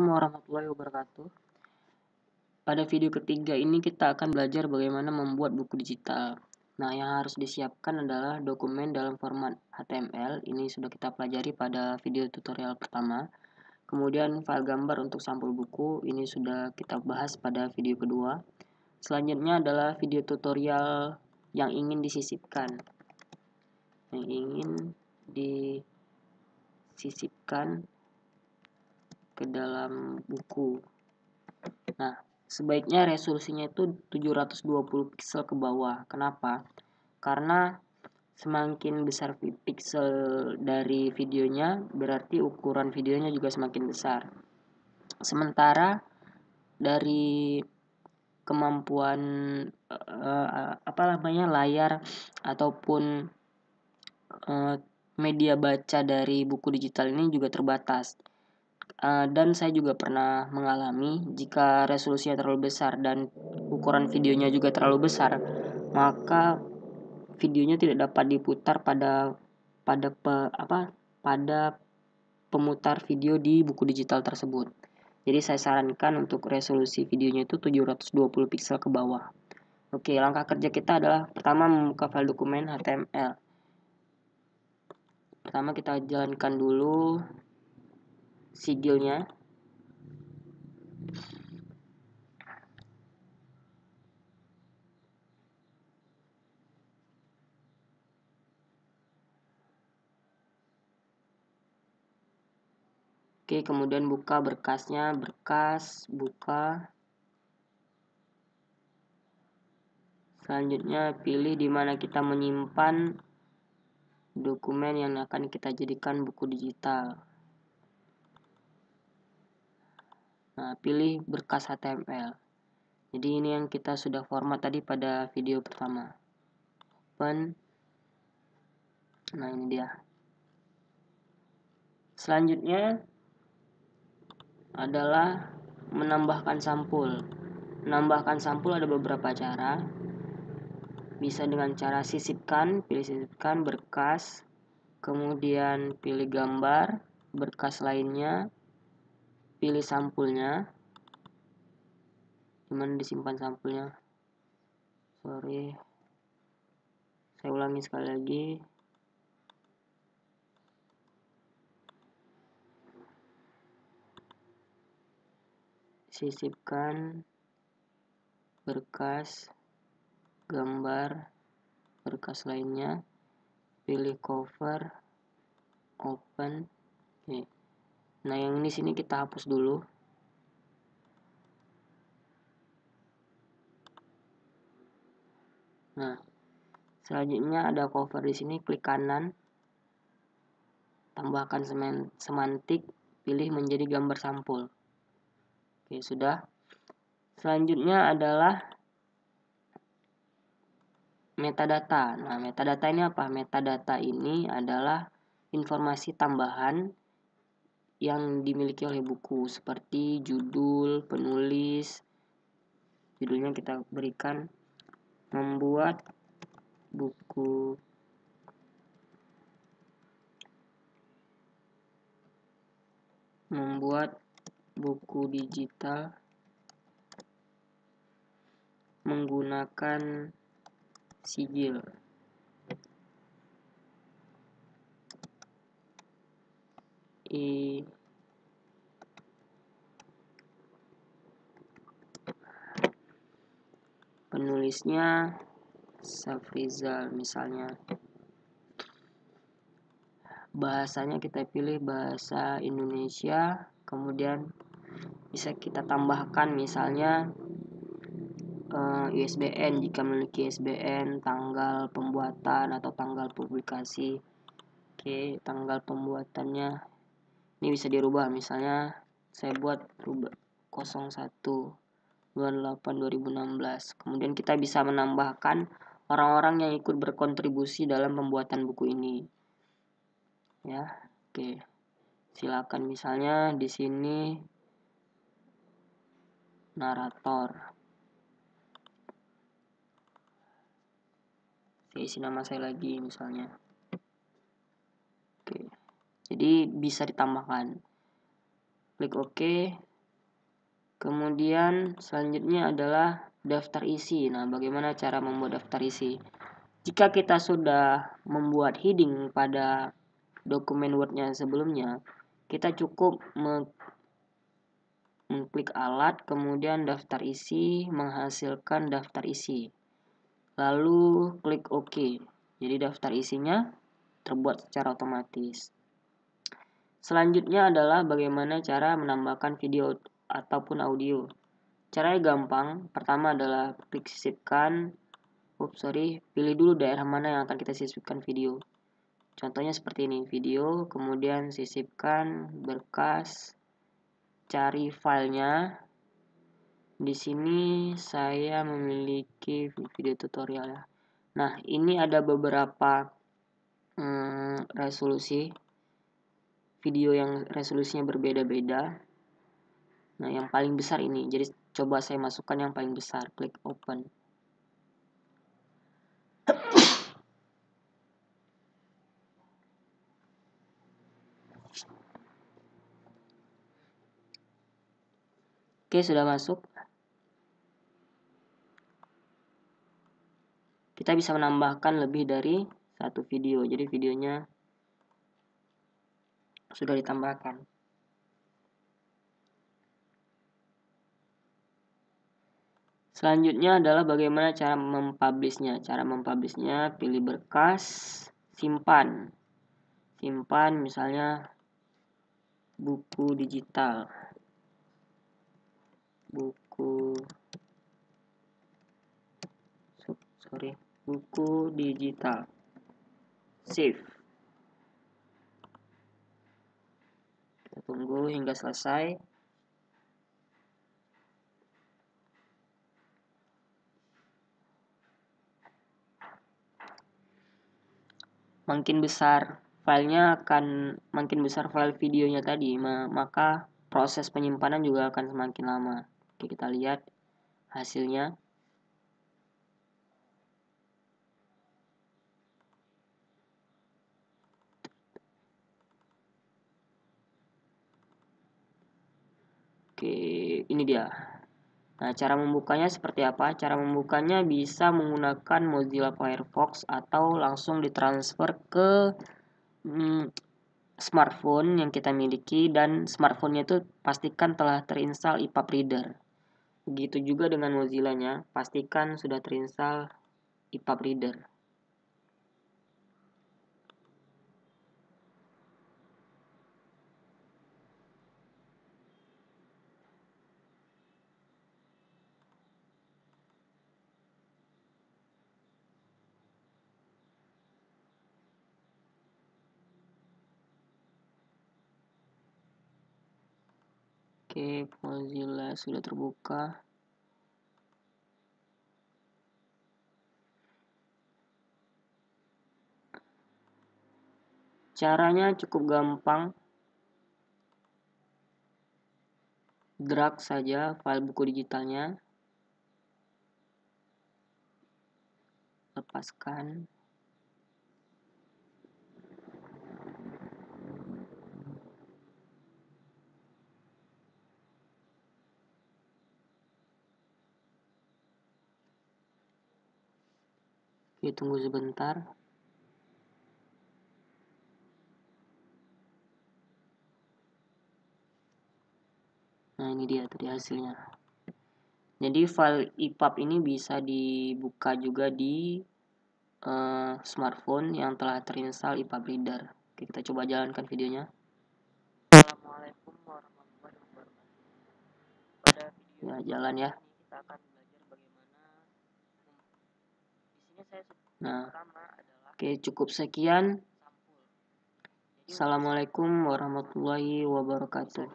Assalamualaikum warahmatullahi wabarakatuh. Pada video ketiga ini kita akan belajar bagaimana membuat buku digital. Nah, yang harus disiapkan adalah dokumen dalam format HTML. Ini sudah kita pelajari pada video tutorial pertama. Kemudian file gambar untuk sampul buku ini sudah kita bahas pada video kedua. Selanjutnya adalah video tutorial yang ingin disisipkan. Yang ingin disisipkan ke dalam buku. Nah, sebaiknya resolusinya itu 720 pixel ke bawah. Kenapa? Karena semakin besar pixel dari videonya, berarti ukuran videonya juga semakin besar. Sementara dari kemampuan uh, apa namanya layar ataupun uh, media baca dari buku digital ini juga terbatas. Eh, dan saya juga pernah mengalami jika resolusinya terlalu besar dan ukuran videonya juga terlalu besar maka videonya tidak dapat diputar pada pada pe, apa pada pemutar video di buku digital tersebut jadi saya sarankan untuk resolusi videonya itu 720 pixel ke bawah Oke, langkah kerja kita adalah pertama membuka file dokumen HTML. Pertama kita jalankan dulu sigilnya Oke, kemudian buka berkasnya, berkas, buka. Selanjutnya pilih di mana kita menyimpan dokumen yang akan kita jadikan buku digital. Eh, pilih berkas HTML. Jadi ini yang kita sudah format tadi pada video pertama. Open. Nah, ini dia. Selanjutnya adalah menambahkan sampul. Menambahkan sampul ada beberapa cara. Bisa dengan cara sisipkan, pilih sisipkan berkas, kemudian pilih gambar, berkas lainnya, pilih sampulnya cuman disimpan sampulnya sorry saya ulangi sekali lagi sisipkan berkas gambar berkas lainnya pilih cover open oke Nah, yang ini sini kita hapus dulu. Nah, selanjutnya ada cover di sini, klik kanan. Tambahkan semen, semantik, pilih menjadi gambar sampul. Oke, sudah. Selanjutnya adalah metadata. Nah, metadata ini apa? Metadata ini adalah informasi tambahan yang dimiliki oleh buku seperti judul, penulis. Judulnya kita berikan membuat buku membuat buku digital menggunakan sigil. i penulisnya Safrizal misalnya bahasanya kita pilih bahasa Indonesia kemudian bisa kita tambahkan misalnya uh, eh, ISBN jika memiliki ISBN tanggal pembuatan atau tanggal publikasi oke okay, tanggal pembuatannya ini bisa dirubah misalnya saya buat rubah 01 28 2016 kemudian kita bisa menambahkan orang-orang yang ikut berkontribusi dalam pembuatan buku ini ya oke silakan misalnya di sini narator saya isi nama saya lagi misalnya oke okay jadi bisa ditambahkan klik OK kemudian selanjutnya adalah daftar isi nah bagaimana cara membuat daftar isi jika kita sudah membuat heading pada dokumen Wordnya sebelumnya kita cukup mengklik alat kemudian daftar isi menghasilkan daftar isi lalu klik OK jadi daftar isinya terbuat secara otomatis Selanjutnya adalah bagaimana cara menambahkan video ataupun audio. Caranya gampang. Pertama adalah klik sisipkan. Ups, sorry. Pilih dulu daerah mana yang akan kita sisipkan video. Contohnya seperti ini, video, kemudian sisipkan berkas, cari filenya. Di sini saya memiliki video tutorial ya. Nah, ini ada beberapa hmm, resolusi video yang resolusinya berbeda-beda. Nah, yang paling besar ini. Jadi coba saya masukkan yang paling besar, klik open. Oke, sudah masuk. Kita bisa menambahkan lebih dari satu video. Jadi videonya sudah ditambahkan. Selanjutnya adalah bagaimana cara mempublishnya. Cara mempublishnya pilih berkas, simpan. Simpan misalnya buku digital. Buku sorry, buku digital. Save. tunggu hingga selesai makin besar filenya akan makin besar file videonya tadi maka proses penyimpanan juga akan semakin lama oke kita lihat hasilnya ini dia. Nah, cara membukanya seperti apa? Cara membukanya bisa menggunakan Mozilla Firefox atau langsung ditransfer ke mm, smartphone yang kita miliki dan smartphone-nya itu pastikan telah terinstal EPUB Reader. Begitu juga dengan Mozilla-nya, pastikan sudah terinstal EPUB Reader. Oke, Mozilla sudah terbuka. Caranya cukup gampang. Drag saja file buku digitalnya. Lepaskan. ditunggu sebentar nah ini dia tadi hasilnya jadi file EPUB ini bisa dibuka juga di uh, smartphone yang telah terinstall EPUB Reader Oke, kita coba jalankan videonya ya, jalan ya kita akan nah, oke okay, Oke, cukup sekian. Assalamualaikum warahmatullahi wabarakatuh.